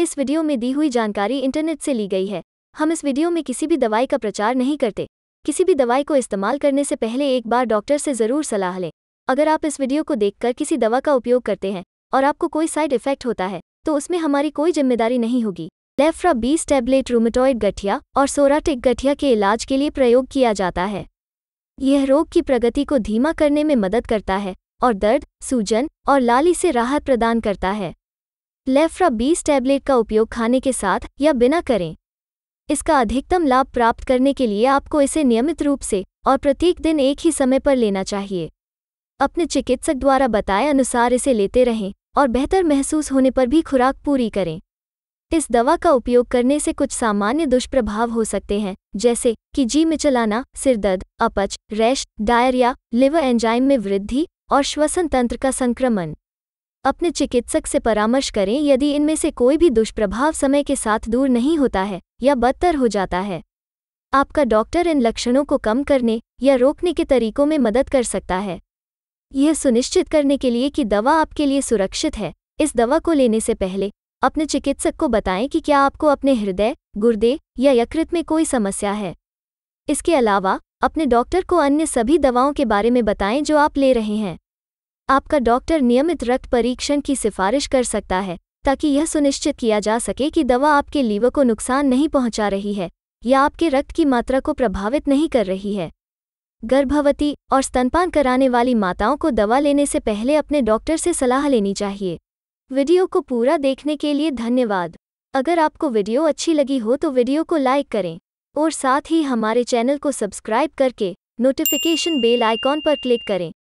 इस वीडियो में दी हुई जानकारी इंटरनेट से ली गई है हम इस वीडियो में किसी भी दवाई का प्रचार नहीं करते किसी भी दवाई को इस्तेमाल करने से पहले एक बार डॉक्टर से ज़रूर सलाह लें अगर आप इस वीडियो को देखकर किसी दवा का उपयोग करते हैं और आपको कोई साइड इफेक्ट होता है तो उसमें हमारी कोई जिम्मेदारी नहीं होगी लेफ्रा बीस टैबलेट रूमेटॉइड गठिया और सोराटिक गठिया के इलाज के लिए प्रयोग किया जाता है यह रोग की प्रगति को धीमा करने में मदद करता है और दर्द सूजन और लाली से राहत प्रदान करता है लेफ्रा बीस टैबलेट का उपयोग खाने के साथ या बिना करें इसका अधिकतम लाभ प्राप्त करने के लिए आपको इसे नियमित रूप से और प्रत्येक दिन एक ही समय पर लेना चाहिए अपने चिकित्सक द्वारा बताए अनुसार इसे लेते रहें और बेहतर महसूस होने पर भी खुराक पूरी करें इस दवा का उपयोग करने से कुछ सामान्य दुष्प्रभाव हो सकते हैं जैसे कि जी में चलाना सिरदर्द अपच रैश डायरिया लिवर एंजाइम में वृद्धि और श्वसन तंत्र का संक्रमण अपने चिकित्सक से परामर्श करें यदि इनमें से कोई भी दुष्प्रभाव समय के साथ दूर नहीं होता है या बदतर हो जाता है आपका डॉक्टर इन लक्षणों को कम करने या रोकने के तरीकों में मदद कर सकता है यह सुनिश्चित करने के लिए कि दवा आपके लिए सुरक्षित है इस दवा को लेने से पहले अपने चिकित्सक को बताएं कि क्या आपको अपने हृदय गुर्दे या यकृत में कोई समस्या है इसके अलावा अपने डॉक्टर को अन्य सभी दवाओं के बारे में बताएं जो आप ले रहे हैं आपका डॉक्टर नियमित रक्त परीक्षण की सिफारिश कर सकता है ताकि यह सुनिश्चित किया जा सके कि दवा आपके लीवर को नुकसान नहीं पहुंचा रही है या आपके रक्त की मात्रा को प्रभावित नहीं कर रही है गर्भवती और स्तनपान कराने वाली माताओं को दवा लेने से पहले अपने डॉक्टर से सलाह लेनी चाहिए वीडियो को पूरा देखने के लिए धन्यवाद अगर आपको वीडियो अच्छी लगी हो तो वीडियो को लाइक करें और साथ ही हमारे चैनल को सब्सक्राइब करके नोटिफिकेशन बेल आइकॉन पर क्लिक करें